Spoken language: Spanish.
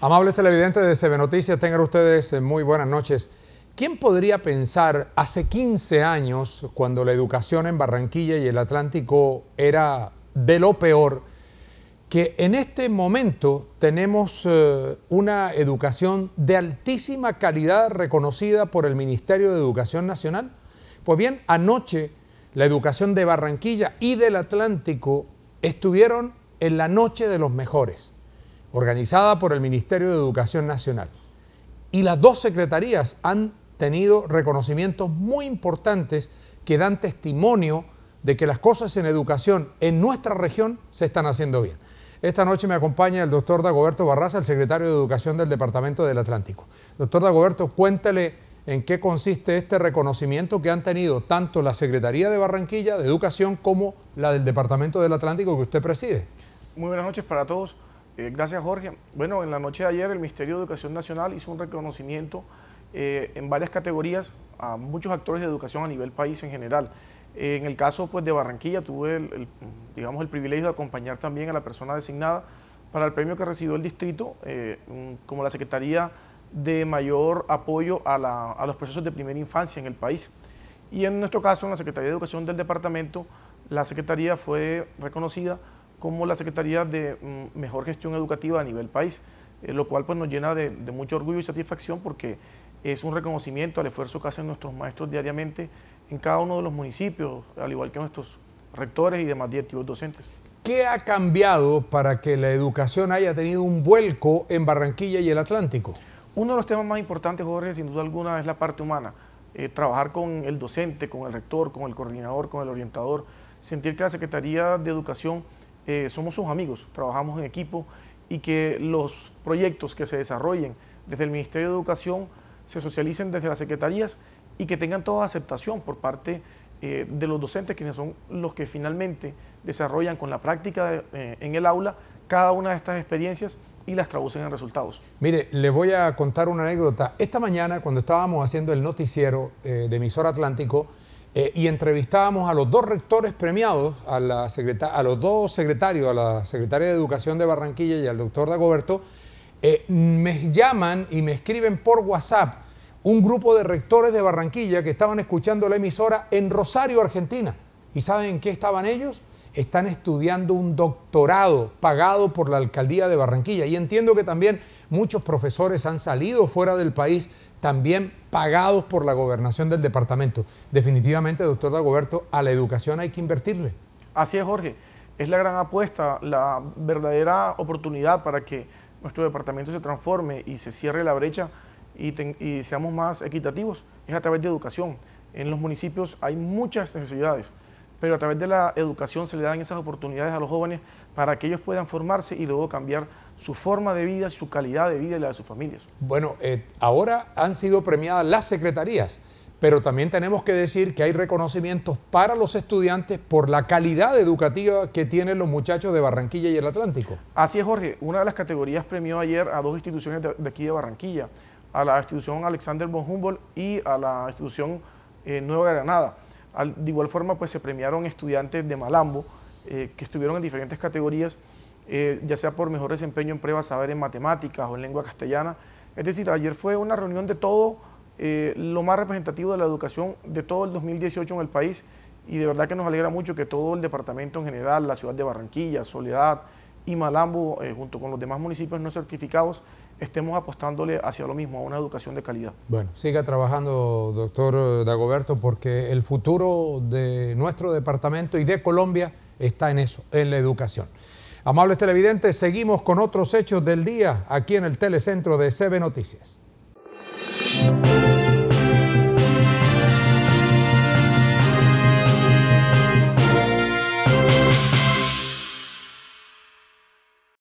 Amables televidentes de CB Noticias, tengan ustedes eh, muy buenas noches. ¿Quién podría pensar hace 15 años, cuando la educación en Barranquilla y el Atlántico era de lo peor, que en este momento tenemos eh, una educación de altísima calidad reconocida por el Ministerio de Educación Nacional? Pues bien, anoche la educación de Barranquilla y del Atlántico estuvieron en la Noche de los Mejores, organizada por el Ministerio de Educación Nacional. Y las dos secretarías han tenido reconocimientos muy importantes que dan testimonio de que las cosas en educación en nuestra región se están haciendo bien. Esta noche me acompaña el doctor Dagoberto Barraza, el secretario de Educación del Departamento del Atlántico. Doctor Dagoberto, cuéntale en qué consiste este reconocimiento que han tenido tanto la Secretaría de Barranquilla de Educación como la del Departamento del Atlántico que usted preside. Muy buenas noches para todos. Eh, gracias Jorge. Bueno, en la noche de ayer el Ministerio de Educación Nacional hizo un reconocimiento eh, en varias categorías a muchos actores de educación a nivel país en general. Eh, en el caso pues, de Barranquilla tuve digamos, el privilegio de acompañar también a la persona designada para el premio que recibió el distrito, como la Secretaría de mayor apoyo a, los procesos de primera infancia en el país. Y en nuestro caso, en la Secretaría de Educación del Departamento, la Secretaría fue reconocida como la Secretaría de mm, Mejor Gestión Educativa a nivel país, eh, lo cual pues, nos llena de, de mucho orgullo y satisfacción porque es un reconocimiento al esfuerzo que hacen nuestros maestros diariamente en cada uno de los municipios, al igual que nuestros rectores y demás directivos docentes. ¿Qué ha cambiado para que la educación haya tenido un vuelco en Barranquilla y el Atlántico? Uno de los temas más importantes, Jorge, sin duda alguna, es la parte humana. Eh, trabajar con el docente, con el rector, con el coordinador, con el orientador. Sentir que la Secretaría de Educación eh, somos sus amigos, trabajamos en equipo y que los proyectos que se desarrollen desde el Ministerio de Educación se socialicen desde las secretarías y que tengan toda aceptación por parte eh, de los docentes, quienes son los que finalmente desarrollan con la práctica en el aula cada una de estas experiencias y las traducen en resultados. Mire, les voy a contar una anécdota. Esta mañana, cuando estábamos haciendo el noticiero eh, de Emisor Atlántico eh, y entrevistábamos a los dos rectores premiados, a, los dos secretarios, a la secretaria de Educación de Barranquilla y al doctor Dagoberto, eh, me llaman y me escriben por WhatsApp un grupo de rectores de Barranquilla que estaban escuchando la emisora en Rosario, Argentina. ¿Y saben qué estaban ellos? están estudiando un doctorado pagado por la alcaldía de Barranquilla. Y entiendo que también muchos profesores han salido fuera del país, también pagados por la gobernación del departamento. Definitivamente, doctor Dagoberto, a la educación hay que invertirle. Así es, Jorge. Es la gran apuesta, la verdadera oportunidad para que nuestro departamento se transforme y se cierre la brecha y, seamos más equitativos. Es a través de educación. En los municipios hay muchas necesidades pero a través de la educación se le dan esas oportunidades a los jóvenes para que ellos puedan formarse y luego cambiar su forma de vida, su calidad de vida y la de sus familias. Bueno, eh, ahora han sido premiadas las secretarías, pero también tenemos que decir que hay reconocimientos para los estudiantes por la calidad educativa que tienen los muchachos de Barranquilla y el Atlántico. Así es, Jorge. Una de las categorías premió ayer a dos instituciones de, aquí de Barranquilla, a la institución Alexander von Humboldt y a la institución eh, Nueva Granada de igual forma, pues se premiaron estudiantes de Malambo eh, que estuvieron en diferentes categorías, eh, ya sea por mejor desempeño en pruebas, saber en matemáticas o en lengua castellana. Es decir, ayer fue una reunión de todo eh, lo más representativo de la educación de todo el 2018 en el país y de verdad que nos alegra mucho que todo el departamento en general, la ciudad de Barranquilla, Soledad y Malambo, junto con los demás municipios no certificados, estemos apostándole hacia lo mismo, a una educación de calidad. Bueno, siga trabajando, doctor Dagoberto, porque el futuro de nuestro departamento y de Colombia está en eso, en la educación. Amables televidentes, seguimos con otros hechos del día aquí en el telecentro de CB Noticias.